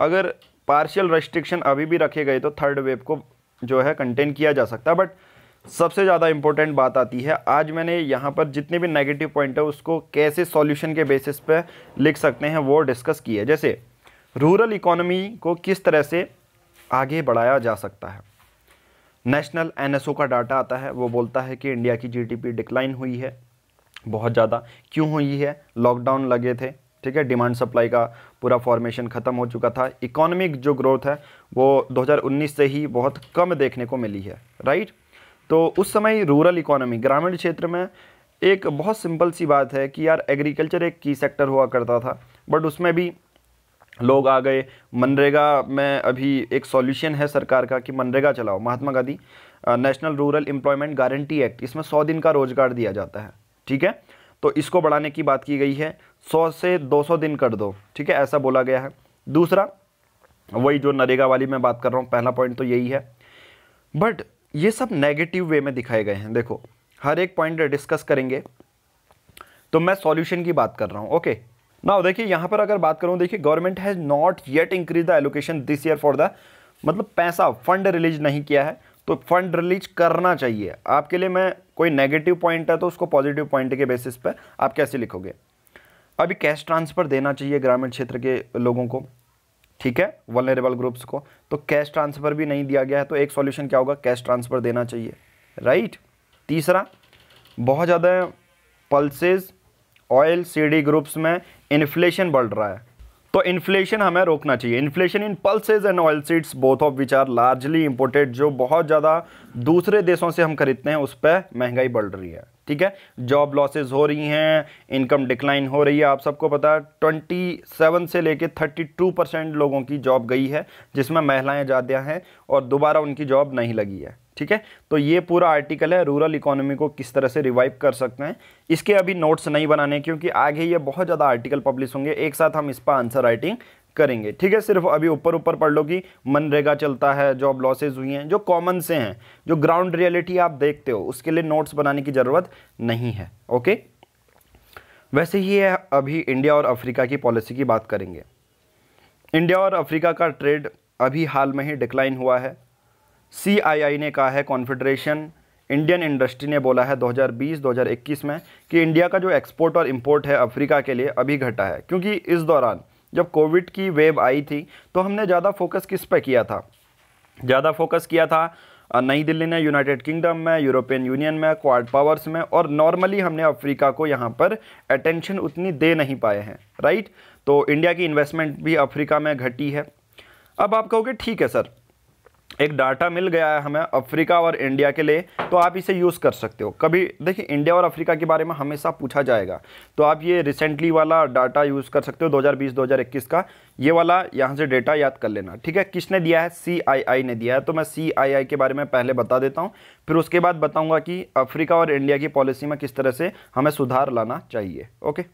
अगर पार्शियल रेस्ट्रिक्शन अभी भी रखे गए तो थर्ड वेव को जो है कंटेन किया जा सकता है बट सबसे ज़्यादा इम्पोर्टेंट बात आती है आज मैंने यहाँ पर जितने भी नेगेटिव पॉइंट है उसको कैसे सॉल्यूशन के बेसिस पे लिख सकते हैं वो डिस्कस किए जैसे रूरल इकोनॉमी को किस तरह से आगे बढ़ाया जा सकता है नेशनल एनएसओ का डाटा आता है वो बोलता है कि इंडिया की जीडीपी डिक्लाइन हुई है बहुत ज़्यादा क्यों हुई है लॉकडाउन लगे थे ठीक है डिमांड सप्लाई का पूरा फॉर्मेशन ख़त्म हो चुका था इकोनॉमिक जो ग्रोथ है वो 2019 से ही बहुत कम देखने को मिली है राइट तो उस समय रूरल इकोनॉमी ग्रामीण क्षेत्र में एक बहुत सिंपल सी बात है कि यार एग्रीकल्चर एक की सेक्टर हुआ करता था बट उसमें भी लोग आ गए मनरेगा में अभी एक सॉल्यूशन है सरकार का कि मनरेगा चलाओ Mahatma Gandhi national rural employment guarantee act इसमें सौ दिन का रोज़गार दिया जाता है ठीक है तो इसको बढ़ाने की बात की गई है सौ से दो सौ दिन कर दो ठीक है ऐसा बोला गया है दूसरा वही जो नरेगा वाली मैं बात कर रहा हूँ पहला पॉइंट तो यही है बट ये सब नेगेटिव वे में दिखाए गए हैं देखो हर एक पॉइंट डिस्कस करेंगे तो मैं सॉल्यूशन की बात कर रहा हूँ ओके ना देखिए यहाँ पर अगर बात करूँ देखिए government has not yet increase the allocation this year for the मतलब पैसा फंड रिलीज नहीं किया है तो फंड रिलीज करना चाहिए आपके लिए मैं कोई नेगेटिव पॉइंट है तो उसको पॉजिटिव पॉइंट के बेसिस पर आप कैसे लिखोगे अभी कैश ट्रांसफ़र देना चाहिए ग्रामीण क्षेत्र के लोगों को ठीक है वनरेबल ग्रुप्स को तो कैश ट्रांसफ़र भी नहीं दिया गया है तो एक सॉल्यूशन क्या होगा कैश ट्रांसफ़र देना चाहिए राइट तीसरा बहुत ज़्यादा पल्सेज ऑयल सीडी ग्रुप्स में इन्फ्लेशन बढ़ रहा है तो इन्फ्लेशन हमें रोकना चाहिए inflation in pulses and oil seeds both of which are largely imported जो बहुत ज़्यादा दूसरे देशों से हम खरीदते हैं उस पर महंगाई बढ़ रही है ठीक है जॉब लॉसेज हो रही हैं इनकम डिक्लाइन हो रही है आप सबको पता है ट्वेंटी सेवन से लेके थर्टी टू परसेंट लोगों की जॉब गई है जिसमें महिलाएं ज़्यादा हैं और दोबारा उनकी जॉब नहीं लगी है ठीक है तो ये पूरा आर्टिकल है रूरल इकोनॉमी को किस तरह से रिवाइव कर सकते हैं इसके अभी नोट्स नहीं बनाने क्योंकि आगे ये बहुत ज़्यादा आर्टिकल पब्लिश होंगे एक साथ हम इस पर आंसर राइटिंग करेंगे ठीक है सिर्फ अभी ऊपर ऊपर पढ़ लो कि मनरेगा चलता है जॉब लॉसेज हुई हैं जो कॉमन से हैं जो ग्राउंड रियलिटी आप देखते हो उसके लिए नोट्स बनाने की ज़रूरत नहीं है ओके वैसे ही है अभी इंडिया और अफ्रीका की पॉलिसी की बात करेंगे इंडिया और अफ्रीका का ट्रेड अभी हाल में ही डिक्लाइन हुआ है सी ने कहा है कॉन्फेडरेशन इंडियन इंडस्ट्री ने बोला है 2020-2021 में कि इंडिया का जो एक्सपोर्ट और इंपोर्ट है अफ्रीका के लिए अभी घटा है क्योंकि इस दौरान जब कोविड की वेव आई थी तो हमने ज़्यादा फोकस किस पे किया था ज़्यादा फोकस किया था नई दिल्ली ने यूनाइटेड किंगडम में यूरोपियन यूनियन में क्वाड पावर्स में और नॉर्मली हमने अफ्रीका को यहाँ पर अटेंशन उतनी दे नहीं पाए हैं राइट तो इंडिया की इन्वेस्टमेंट भी अफ्रीका में घटी है अब आप कहोगे ठीक है सर एक डाटा मिल गया है हमें अफ्रीका और इंडिया के लिए तो आप इसे यूज़ कर सकते हो कभी देखिए इंडिया और अफ्रीका के बारे में हमेशा पूछा जाएगा तो आप ये रिसेंटली वाला डाटा यूज़ कर सकते हो 2020-2021 का ये वाला यहाँ से डाटा याद कर लेना ठीक है किसने दिया है सी आई आई ने दिया है तो मैं सी आई आई के बारे में पहले बता देता हूँ फिर उसके बाद बताऊँगा कि अफ्रीका और इंडिया की पॉलिसी में किस तरह से हमें सुधार लाना चाहिए okay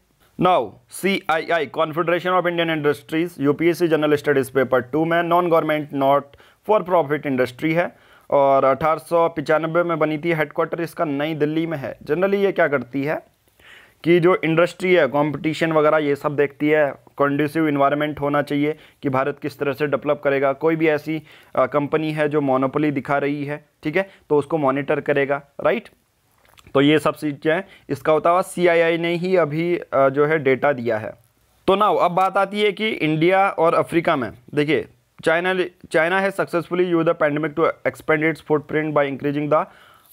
C of Indian industries U P S C general studies paper two में non government not for profit industry है और अठारह में बनी थी हेडक्वार्टर इसका नई दिल्ली में है जनरली ये क्या करती है कि जो इंडस्ट्री है कंपटीशन वगैरह ये सब देखती है कंड्यूसिव इन्वायरमेंट होना चाहिए कि भारत किस तरह से डेवलप करेगा कोई भी ऐसी कंपनी है जो मोनोपोली दिखा रही है ठीक है तो उसको मॉनिटर करेगा राइट तो ये सब चीज़ें इसका होता हुआ सी ने ही अभी जो है डेटा दिया है तो ना अब बात आती है कि इंडिया और अफ्रीका में देखिए चाइना चाइना है successfully use the pandemic to expand its footprint by increasing the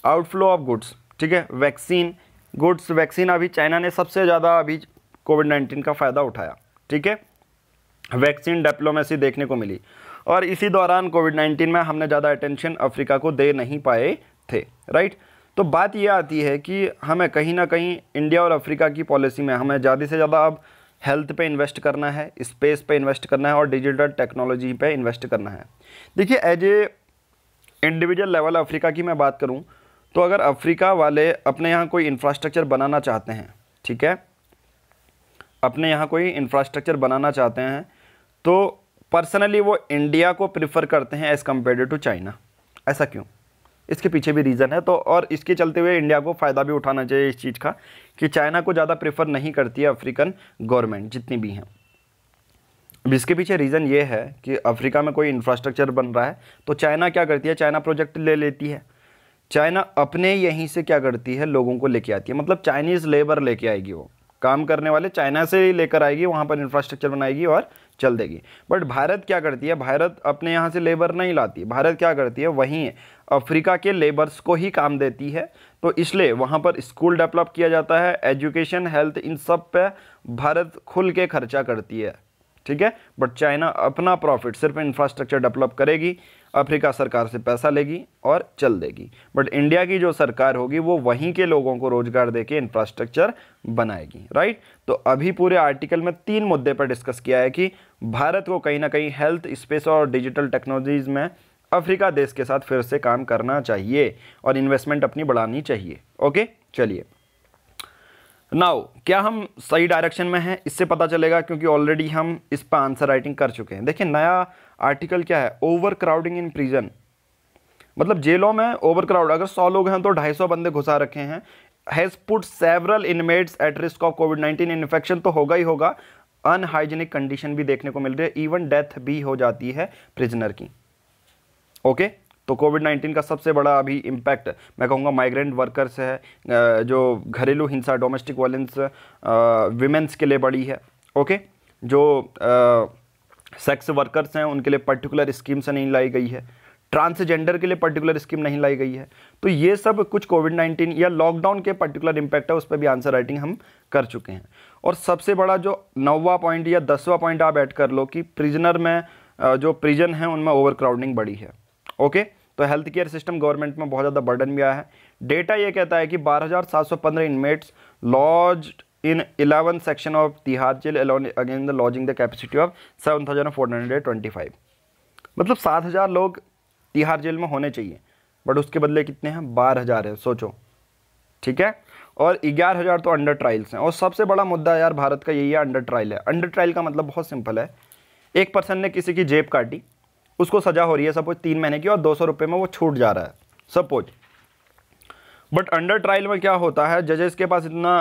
outflow of goods ठीक है वैक्सीन गुड्स वैक्सीन अभी चाइना ने सबसे ज़्यादा अभी कोविड नाइन्टीन का फ़ायदा उठाया ठीक है वैक्सीन डिप्लोमेसी देखने को मिली और इसी दौरान कोविड नाइन्टीन में हमने ज़्यादा अटेंशन अफ्रीका को दे नहीं पाए थे राइट तो बात यह आती है कि हमें कहीं ना कहीं इंडिया और अफ्रीका की पॉलिसी में हमें ज़्यादा से ज़्यादा अब हेल्थ पे इन्वेस्ट करना है स्पेस पे इन्वेस्ट करना है और डिजिटल टेक्नोलॉजी पे इन्वेस्ट करना है देखिए as a individual level Africa की मैं बात करूं तो अगर अफ्रीका वाले अपने यहाँ कोई इंफ्रास्ट्रक्चर बनाना चाहते हैं ठीक है अपने यहाँ कोई इंफ्रास्ट्रक्चर बनाना चाहते हैं तो पर्सनली वो इंडिया को प्रिफर करते हैं एज़ कम्पेयर टू चाइना ऐसा क्यों इसके पीछे भी रीज़न है तो और इसके चलते हुए इंडिया को फ़ायदा भी उठाना चाहिए इस चीज़ का कि चाइना को ज़्यादा प्रेफर नहीं करती है अफ्रीकन गवर्नमेंट जितनी भी हैं अब इसके पीछे रीज़न ये है कि अफ्रीका में कोई इंफ्रास्ट्रक्चर बन रहा है तो चाइना क्या करती है चाइना प्रोजेक्ट ले लेती है चाइना अपने यहीं से क्या करती है लोगों को लेके आती है मतलब चाइनीज़ लेबर लेके आएगी वो काम करने वाले चाइना से ही लेकर आएगी वहाँ पर इंफ्रास्ट्रक्चर बनाएगी और चल देगी बट भारत क्या करती है भारत अपने यहाँ से लेबर नहीं लाती भारत क्या करती है वहीं अफ्रीका के लेबर्स को ही काम देती है तो इसलिए वहाँ पर स्कूल डेवलप किया जाता है एजुकेशन हेल्थ इन सब पे भारत खुल के खर्चा करती है ठीक है बट चाइना अपना प्रॉफिट सिर्फ इंफ्रास्ट्रक्चर डेवलप करेगी अफ्रीका सरकार से पैसा लेगी और चल देगी बट इंडिया की जो सरकार होगी वो वहीं के लोगों को रोजगार देके इंफ्रास्ट्रक्चर बनाएगी राइट तो अभी पूरे आर्टिकल में तीन मुद्दे पर डिस्कस किया है कि भारत को कहीं ना कहीं हेल्थ स्पेस और डिजिटल टेक्नोलॉजीज़ में अफ्रीका देश के साथ फिर से काम करना चाहिए और इन्वेस्टमेंट अपनी बढ़ानी चाहिए ओके चलिए नाउ क्या हम सही डायरेक्शन में हैं इससे पता चलेगा क्योंकि ऑलरेडी हम इस पर आंसर राइटिंग कर चुके हैं देखिए नया आर्टिकल क्या है ओवर क्राउडिंग इन प्रिजन मतलब जेलों में ओवर क्राउड अगर सौ लोग हैं तो ढाई सौ बंदे घुसा रखे हैं has put several inmates at risk of covid nineteen infection तो होगा ही होगा अनहाइजीनिक कंडीशन भी देखने को मिल रही है इवन डेथ भी हो जाती है प्रिजनर की ओके तो कोविड 19 का सबसे बड़ा अभी इम्पैक्ट मैं कहूँगा माइग्रेंट वर्कर्स है जो घरेलू हिंसा डोमेस्टिक वायलेंस वीमेंस के लिए बड़ी है ओके जो सेक्स वर्कर्स हैं उनके लिए पर्टिकुलर स्कीम्स नहीं लाई गई है ट्रांसजेंडर के लिए पर्टिकुलर स्कीम नहीं लाई गई है तो ये सब कुछ कोविड 19 या लॉकडाउन के पर्टिकुलर इम्पैक्ट है उस पर भी आंसर राइटिंग हम कर चुके हैं और सबसे बड़ा जो नौवा पॉइंट या दसवा पॉइंट आप ऐड कर लो कि प्रिजनर में जो प्रिजन है उनमें ओवर क्राउडिंग बढ़ी है ओके तो हेल्थ केयर सिस्टम गवर्नमेंट में बहुत ज़्यादा बर्डन भी आया है डेटा ये कहता है कि 12,715 inmates lodge in eleven section of Tihar jail alone again the lodging the capacity of five मतलब 7,000 लोग तिहार जेल में होने चाहिए बट उसके बदले कितने हैं बारह हज़ार है सोचो ठीक है और ग्यारह हज़ार तो अंडर ट्रायल्स हैं और सबसे बड़ा मुद्दा यार भारत का यही है अंडर ट्रायल है अंडर ट्रायल का मतलब बहुत सिंपल है एक पर्सन ने किसी की जेब काटी उसको सज़ा हो रही है सपोज तीन महीने की और दो सौ रुपये में वो छूट जा रहा है सपोज बट अंडर ट्रायल में क्या होता है जजेस के पास इतना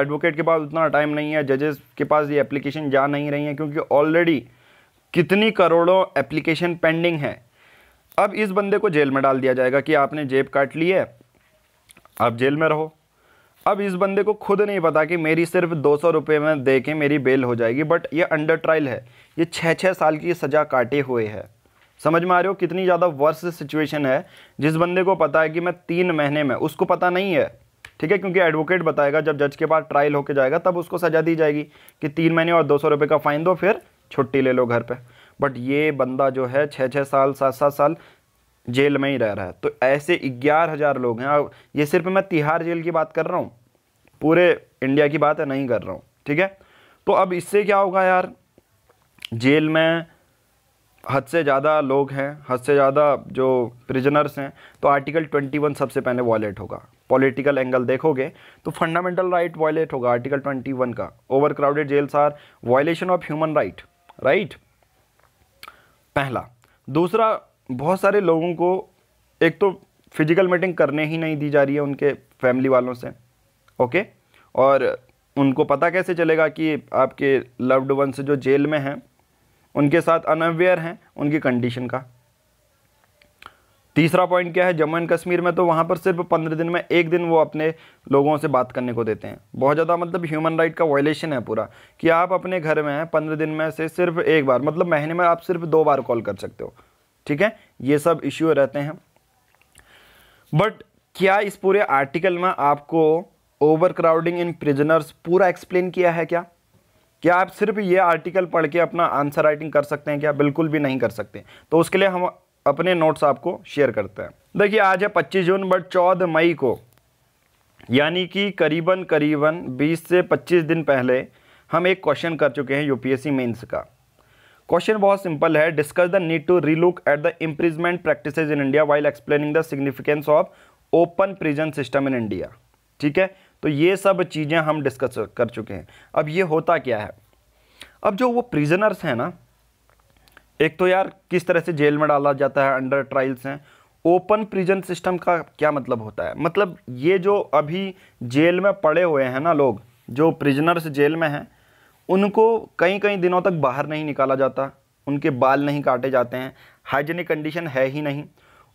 एडवोकेट uh, के पास उतना टाइम नहीं है जजेस के पास ये एप्लीकेशन जा नहीं रही है क्योंकि ऑलरेडी कितनी करोड़ों एप्लीकेशन पेंडिंग है अब इस बंदे को जेल में डाल दिया जाएगा कि आपने जेब काट ली है आप जेल में रहो अब इस बंदे को खुद नहीं पता कि मेरी सिर्फ दो सौ रुपये में दे के मेरी बेल हो जाएगी बट ये अंडर ट्रायल है ये छः छः साल की सज़ा काटे हुए है समझ में आ रहे हो कितनी ज़्यादा वर्स सिचुएशन है जिस बंदे को पता है कि मैं तीन महीने में उसको पता नहीं है ठीक है क्योंकि एडवोकेट बताएगा जब जज के पास ट्रायल होके जाएगा तब उसको सजा दी जाएगी कि तीन महीने और दो सौ रुपये का फ़ाइन दो फिर छुट्टी ले लो घर पर बट ये बंदा जो है छः छः साल सात सात साल जेल में ही रह रहा है तो ऐसे ग्यारह हज़ार लोग हैं और ये सिर्फ मैं तिहाड़ जेल की बात कर रहा हूँ पूरे इंडिया की बात है नहीं कर रहा हूँ ठीक है तो अब इससे क्या होगा यार जेल में हद से ज़्यादा लोग हैं हद से ज़्यादा जो प्रिजनर्स हैं तो आर्टिकल 21 सबसे पहले वॉयलेट होगा पॉलिटिकल एंगल देखोगे तो फंडामेंटल राइट वॉयलेट होगा आर्टिकल 21 का over crowded jails are violation of human right right पहला दूसरा बहुत सारे लोगों को एक तो फिजिकल मीटिंग करने ही नहीं दी जा रही है उनके फैमिली वालों से ओके और उनको पता कैसे चलेगा कि आपके लव्ड वन से जो जेल में हैं उनके साथ अनअवेयर हैं उनकी कंडीशन का तीसरा पॉइंट क्या है जम्मू एंड कश्मीर में तो वहाँ पर सिर्फ पंद्रह दिन में एक दिन वो अपने लोगों से बात करने को देते हैं बहुत ज़्यादा मतलब ह्यूमन राइट का वायलेशन है पूरा कि आप अपने घर में हैं पंद्रह दिन में से सिर्फ एक बार मतलब महीने में आप सिर्फ दो बार कॉल कर सकते हो ठीक है ये सब इश्यू रहते हैं बट क्या इस पूरे आर्टिकल में आपको ओवर क्राउडिंग इन प्रिजनर्स पूरा एक्सप्लेन किया है क्या क्या आप सिर्फ ये आर्टिकल पढ़ के अपना आंसर राइटिंग कर सकते हैं क्या बिल्कुल भी नहीं कर सकते तो उसके लिए हम अपने नोट्स आपको शेयर करते हैं देखिए आज है पच्चीस जून बट चौदह मई को यानी कि करीबन करीबन 20 से 25 दिन पहले हम एक क्वेश्चन कर चुके हैं यूपीएससी मेंस का क्वेश्चन बहुत सिंपल है discuss the need to relook at the imprisonment practices in India while explaining the significance of open prison system in India ठीक है तो ये सब चीज़ें हम डिस्कस कर चुके हैं अब ये होता क्या है अब जो वो प्रिजनर्स हैं ना एक तो यार किस तरह से जेल में डाला जाता है अंडर ट्रायल्स हैं ओपन प्रिजन सिस्टम का क्या मतलब होता है मतलब ये जो अभी जेल में पड़े हुए हैं ना लोग जो प्रिजनर्स जेल में हैं उनको कई कई दिनों तक बाहर नहीं निकाला जाता उनके बाल नहीं काटे जाते हैं हाइजीनिक कंडीशन है ही नहीं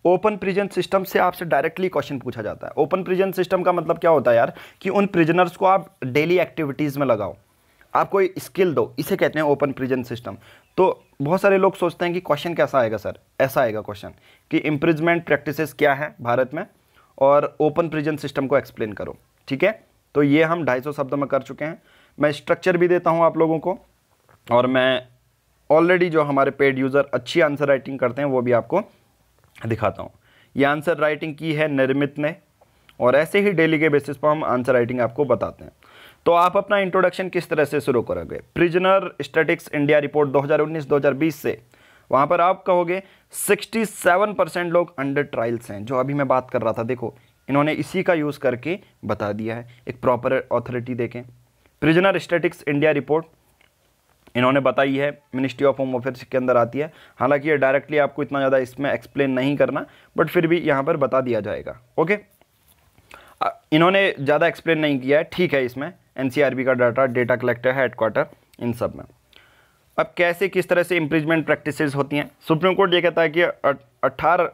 ओपन प्रिजन सिस्टम से आपसे डायरेक्टली क्वेश्चन पूछा जाता है ओपन प्रिजन सिस्टम का मतलब क्या होता है यार कि उन प्रिजनर्स को आप डेली एक्टिविटीज़ में लगाओ आप कोई स्किल दो इसे कहते हैं ओपन प्रिजन सिस्टम तो बहुत सारे लोग सोचते हैं कि क्वेश्चन कैसा आएगा सर ऐसा आएगा क्वेश्चन कि इम्प्रिजमेंट प्रैक्टिसेस क्या है भारत में और ओपन प्रिजन सिस्टम को एक्सप्लेन करो ठीक है तो ये हम 250 शब्द में कर चुके हैं मैं स्ट्रक्चर भी देता हूँ आप लोगों को और मैं ऑलरेडी जो हमारे पेड यूज़र अच्छी आंसर राइटिंग करते हैं वो भी आपको दिखाता हूँ ये आंसर राइटिंग की है निर्मित ने और ऐसे ही डेली के बेसिस पर हम आंसर राइटिंग आपको बताते हैं तो आप अपना इंट्रोडक्शन किस तरह से शुरू करोगे प्रिजनर स्टेटिक्स इंडिया रिपोर्ट 2019-2020 से वहाँ पर आप कहोगे 67 परसेंट लोग अंडर ट्रायल्स हैं जो अभी मैं बात कर रहा था देखो इन्होंने इसी का यूज़ करके बता दिया है एक प्रॉपर अथॉरिटी देखें प्रिजनर स्टेटिक्स इंडिया रिपोर्ट इन्होंने बताई है मिनिस्ट्री ऑफ होम अफेयर्स के अंदर आती है हालांकि ये डायरेक्टली आपको इतना ज़्यादा इसमें एक्सप्लेन नहीं करना बट फिर भी यहाँ पर बता दिया जाएगा ओके इन्होंने ज़्यादा एक्सप्लेन नहीं किया है ठीक है इसमें एन का डाटा डेटा कलेक्टर है हेडक्वार्टर इन सब में अब कैसे किस तरह से इम्प्रीजमेंट प्रैक्टिस होती हैं सुप्रीम कोर्ट ये कहता है कि अट्ठारह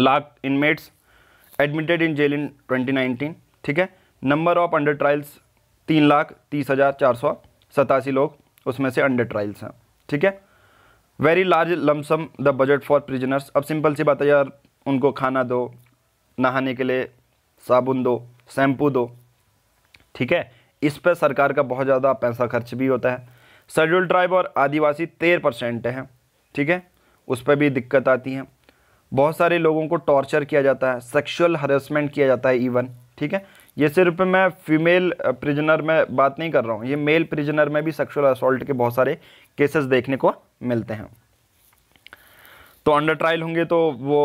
lakh inmates admitted in jail in twenty ठीक है नंबर ऑफ अंडर ट्रायल्स तीन लाख तीस हज़ार चार सौ सतासी लोग उसमें से अंडर ट्रायल्स हैं ठीक है very large lump sum the budget for prisoners अब सिंपल सी बात है यार उनको खाना दो नहाने के लिए साबुन दो शैम्पू दो ठीक है इस पर सरकार का बहुत ज़्यादा पैसा खर्च भी होता है शेड्यूल ट्राइब और आदिवासी तेरह परसेंट हैं ठीक है उस पर भी दिक्कत आती है बहुत सारे लोगों को टॉर्चर किया जाता है सेक्शुअल हरेसमेंट किया जाता है इवन ठीक है ये सिर्फ मैं फीमेल प्रिजनर में बात नहीं कर रहा हूँ ये मेल प्रिजनर में भी सेक्सुअल असोल्ट के बहुत सारे केसेस देखने को मिलते हैं तो अंडर ट्रायल होंगे तो वो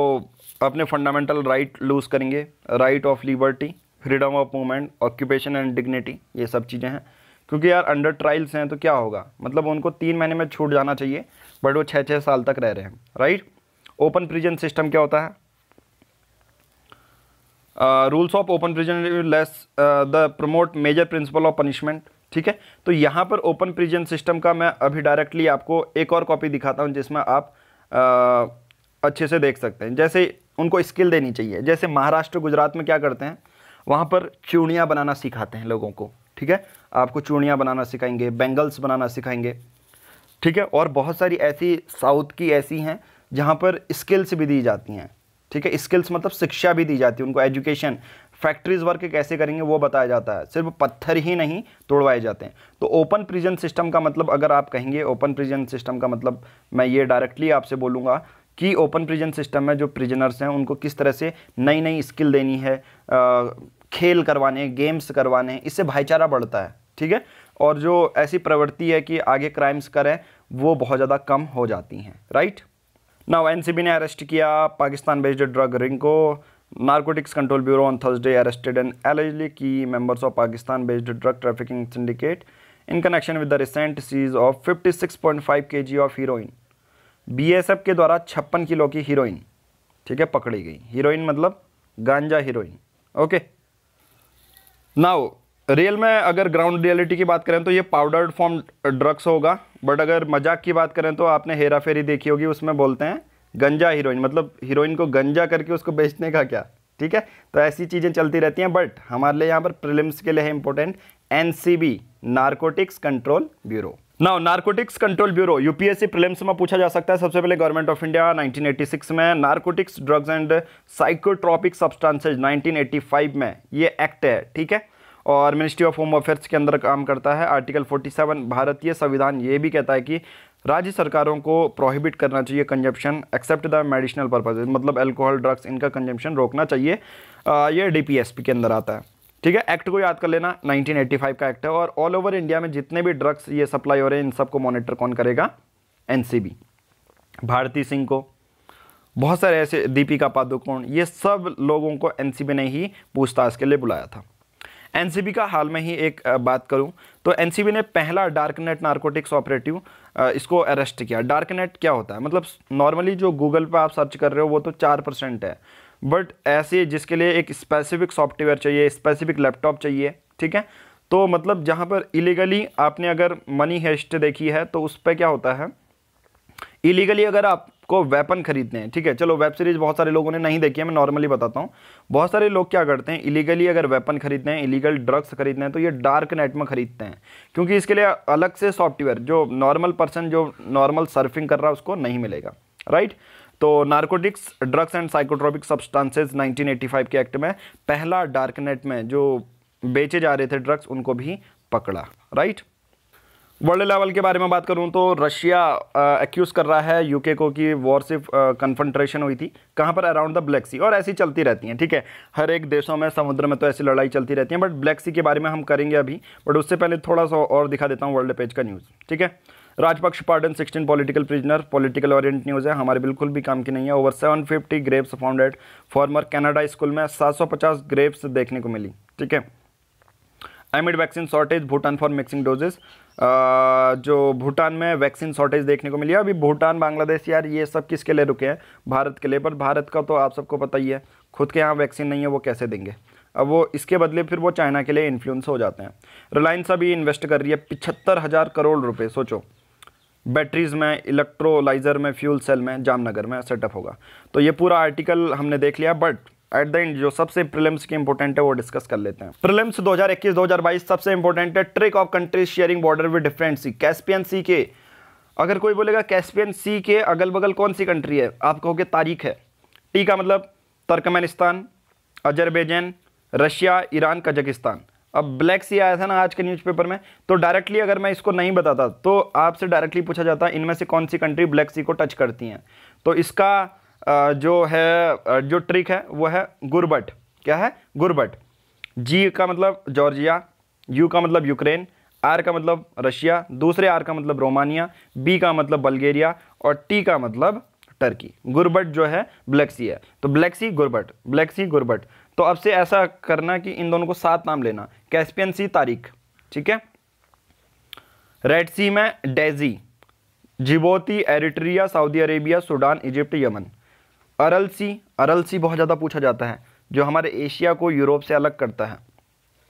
अपने फंडामेंटल राइट लूज़ करेंगे right of liberty freedom of movement occupation and dignity ये सब चीज़ें हैं क्योंकि यार अंडर ट्रायल्स हैं तो क्या होगा मतलब उनको तीन महीने में छूट जाना चाहिए बट वो छः छः साल तक रह रहे हैं राइट ओपन प्रिजन सिस्टम क्या होता है rules of open prison less the promote major principle of punishment ठीक है तो यहाँ पर ओपन प्रिजन सिस्टम का मैं अभी डायरेक्टली आपको एक और कॉपी दिखाता हूँ जिसमें आप uh, अच्छे से देख सकते हैं जैसे उनको स्किल देनी चाहिए जैसे महाराष्ट्र गुजरात में क्या करते हैं वहाँ पर चूड़ियाँ बनाना सिखाते हैं लोगों को ठीक है आपको चूड़ियाँ बनाना सिखाएंगे बेंगल्स बनाना सिखाएंगे ठीक है और बहुत सारी ऐसी साउथ की ऐसी हैं जहाँ पर स्किल्स भी दी जाती हैं ठीक है स्किल्स मतलब शिक्षा भी दी जाती है उनको एजुकेशन फैक्ट्रीज वर्क कैसे करेंगे वो बताया जाता है सिर्फ पत्थर ही नहीं तोड़वाए जाते हैं तो ओपन प्रिजन सिस्टम का मतलब अगर आप कहेंगे ओपन प्रिजन सिस्टम का मतलब मैं ये डायरेक्टली आपसे बोलूँगा कि ओपन प्रिजन सिस्टम में जो प्रिजनर्स हैं उनको किस तरह से नई नई स्किल देनी है खेल करवाने गेम्स करवाने इससे भाईचारा बढ़ता है ठीक है और जो ऐसी प्रवृत्ति है कि आगे क्राइम्स करें वो बहुत ज़्यादा कम हो जाती हैं राइट नाउ एनसीबी ने अरेस्ट किया पाकिस्तान बेस्ड ड्रग रिंग को narcotics control bureau on Thursday arrested and allegedly की members of Pakistan based drug trafficking syndicate in connection with the recent seize of 56.5 KG of heroin BSF के द्वारा छप्पन kilo की heroine ठीक है पकड़ी गई हीरोइन मतलब गांजा हीरोइन ओके नाउ रियल में अगर ग्राउंड रियलिटी की बात करें तो ये पाउडर्ड फॉर्म ड्रग्स होगा बट अगर मजाक की बात करें तो आपने हेरा फेरी देखी होगी उसमें बोलते हैं गंजा हीरोइन मतलब हीरोइन को गंजा करके उसको बेचने का क्या ठीक है तो ऐसी चीज़ें चलती रहती हैं बट हमारे लिए यहाँ पर प्रिलिम्स के लिए है important an narcotics control bureau ना narcotics control bureau UPSC prelims में पूछा जा सकता है सबसे पहले गवर्नमेंट ऑफ इंडिया 1986 में narcotics drugs and psychotropic substances 1985 में ये एक्ट है ठीक है और मिनिस्ट्री ऑफ होम अफेयर्स के अंदर काम करता है आर्टिकल 47 भारतीय संविधान ये भी कहता है कि राज्य सरकारों को प्रोहिबिट करना चाहिए consumption except the medicinal purpose मतलब अल्कोहल ड्रग्स इनका कंजप्शन रोकना चाहिए आ, ये डी के अंदर आता है ठीक है एक्ट को याद कर लेना 1985 का एक्ट है और ऑल ओवर इंडिया में जितने भी ड्रग्स ये सप्लाई हो रहे हैं इन सबको मॉनिटर कौन करेगा एनसीबी भारती सिंह को बहुत सारे ऐसे दीपिका पादुकोण ये सब लोगों को एनसीबी ने ही पूछताछ के लिए बुलाया था एनसीबी का हाल में ही एक बात करूं तो एनसीबी ने पहला डार्क नेट नार्कोटिक्स ऑपरेटिव इसको अरेस्ट किया डार्कनेट क्या होता है मतलब नॉर्मली जो गूगल पर आप सर्च कर रहे हो वो तो चार परसेंट है बट ऐसे जिसके लिए एक स्पेसिफिक सॉफ्टवेयर चाहिए स्पेसिफिक लैपटॉप चाहिए ठीक है तो मतलब जहाँ पर इलीगली आपने अगर मनी हेस्ट देखी है तो उस पर क्या होता है इलीगली अगर आपको वेपन खरीदने हैं ठीक है चलो वेब सीरीज़ बहुत सारे लोगों ने नहीं देखी है मैं नॉर्मली बताता हूँ बहुत सारे लोग क्या करते हैं इलीगली अगर वेपन खरीदते हैं इलीगल ड्रग्स खरीदते हैं तो ये डार्क नेट में खरीदते हैं क्योंकि इसके लिए अलग से सॉफ्टवेयर जो नॉर्मल पर्सन जो नॉर्मल सर्फिंग कर रहा है उसको नहीं मिलेगा राइट तो narcotics drugs and psychotropic substances 1985 के एक्ट में पहला डार्क नेट में जो बेचे जा रहे थे ड्रग्स उनको भी पकड़ा राइट वर्ल्ड लेवल के बारे में बात करूं तो रशिया एक्यूज़ कर रहा है यूके को कि वॉर सिर्फ कन्फंट्रेशन हुई थी कहाँ पर अराउंड द ब्लैक सी और ऐसी चलती रहती हैं ठीक है हर एक देशों में समुद्र में तो ऐसी लड़ाई चलती रहती है बट ब्लैक सी के बारे में हम करेंगे अभी बट उससे पहले थोड़ा सा और दिखा देता हूँ वर्ल्ड पेज का न्यूज़ ठीक है Rajapaksa pardon sixteen political prisoner political orient news है हमारे बिल्कुल भी काम की नहीं है over seven fifty graves founded former Canada school में पचास ग्रेप्स देखने को मिली ठीक है amid vaccine shortage Bhutan for mixing doses जो भूटान में वैक्सीन शॉर्टेज देखने को मिली है अभी भूटान बांग्लादेश यार ये सब किसके लिए रुके हैं भारत के लिए पर भारत का तो आप सबको पता ही है खुद के यहाँ वैक्सीन नहीं है वो कैसे देंगे अब वो इसके बदले फिर वो चाइना के लिए इन्फ्लुएंस हो जाते हैं रिलायंस अभी इन्वेस्ट कर रही है पिछहत्तर हज़ार करोड़ रुपए सोचो बैटरीज में इलेक्ट्रोलाइज़र में फ्यूल सेल में जामनगर में सेटअप होगा तो ये पूरा आर्टिकल हमने देख लिया बट एट द एंड जो सबसे प्रिलिम्स की इंपॉर्टेंट है वो डिस्कस कर लेते हैं प्रिलिम्स 2021-2022 सबसे इंपॉर्टेंट है trick of countries sharing border with different sea Caspian sea के अगर कोई बोलेगा कैस्पियन सी के अगल बगल कौन सी कंट्री है आप कहोगे तारीख है टी का मतलब Turkmenistan Azerbaijan Russia Iran Kazakhstan अब ब्लैक सी आया था ना आज के न्यूज़पेपर में तो डायरेक्टली अगर मैं इसको नहीं बताता तो आपसे डायरेक्टली पूछा जाता इनमें से कौन सी कंट्री ब्लैक सी को टच करती हैं तो इसका जो है जो ट्रिक है वो है गुरबट क्या है गुरबट जी का मतलब जॉर्जिया यू का मतलब यूक्रेन आर का मतलब रशिया दूसरे आर का मतलब रोमानिया बी का मतलब बल्गेरिया और टी का मतलब टर्की गुरबट जो है ब्लैक सी है तो ब्लैक सी गुरबट ब्लैक सी गुरबट तो अब से ऐसा करना कि इन दोनों को सात नाम लेना कैस्पियन सी तारीख ठीक है रेड सी में डेजी Djibouti Eritrea Saudi Arabia Sudan Egypt Yemen Aral Sea Aral Sea बहुत ज़्यादा पूछा जाता है जो हमारे एशिया को यूरोप से अलग करता है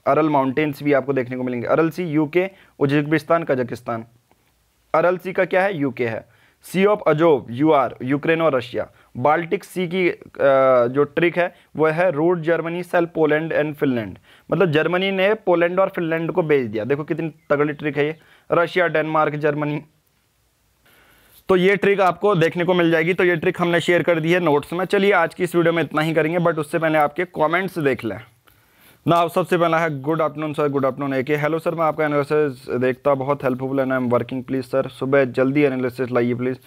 अरल माउंटेन्स भी आपको देखने को मिलेंगे Aral Sea UK Uzbekistan Kazakhstan Aral Sea का क्या है यूके है Sea of Azov U R Ukraine और रशिया बाल्टिक सी की जो ट्रिक है वह है route Germany sell Poland and Finland मतलब जर्मनी ने पोलैंड और फिनलैंड को बेच दिया देखो कितनी तगड़ी ट्रिक है ये रशिया डेनमार्क जर्मनी तो ये ट्रिक आपको देखने को मिल जाएगी तो ये ट्रिक हमने शेयर कर दी है नोट्स में चलिए आज की इस वीडियो में इतना ही करेंगे बट उससे पहले आपके कॉमेंट्स देख लें ना आप सबसे पहला है good afternoon sir good afternoon एक हेलो सर मैं आपका एनालिसिस देखता बहुत helpful and I am working please sir सुबह जल्दी एनालिसिस लाइए प्लीज़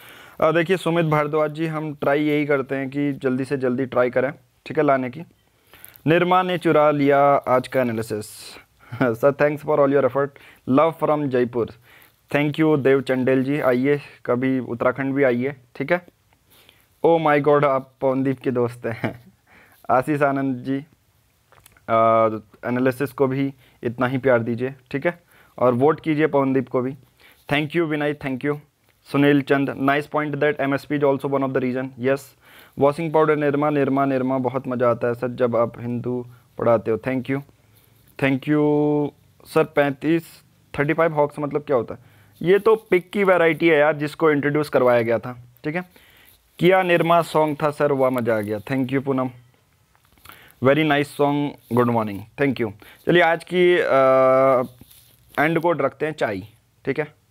देखिए सुमित भारद्वाज जी हम ट्राई यही करते हैं कि जल्दी से जल्दी ट्राई करें ठीक है लाने की निर्मा ने चुरा लिया आज का analysis sir thanks for all your effort love from Jaipur thank you Dev Chandel ji आइए कभी उत्तराखंड भी आइए ठीक है ओ माय गॉड आप पवनदीप के दोस्त हैं आशीष आनंद जी एनालिसिस को भी इतना ही प्यार दीजिए ठीक है और वोट कीजिए पवनदीप को भी thank you Vinay thank you Sunil Chand nice point that M S P is also one of the reason yes washing powder Nirma Nirma Nirma बहुत मज़ा आता है सर जब आप हिंदू पढ़ाते हो thank you thank you sir पैंतीस थर्टी फाइव हॉक्स मतलब क्या होता है ये तो पिक की वैरायटी है यार जिसको इंट्रोड्यूस करवाया गया था ठीक है किया निर्मा सॉन्ग था सर वह मज़ा आ गया thank you Poonam very nice song good morning thank you चलिए आज की एंड कोड रखते हैं चाय ठीक है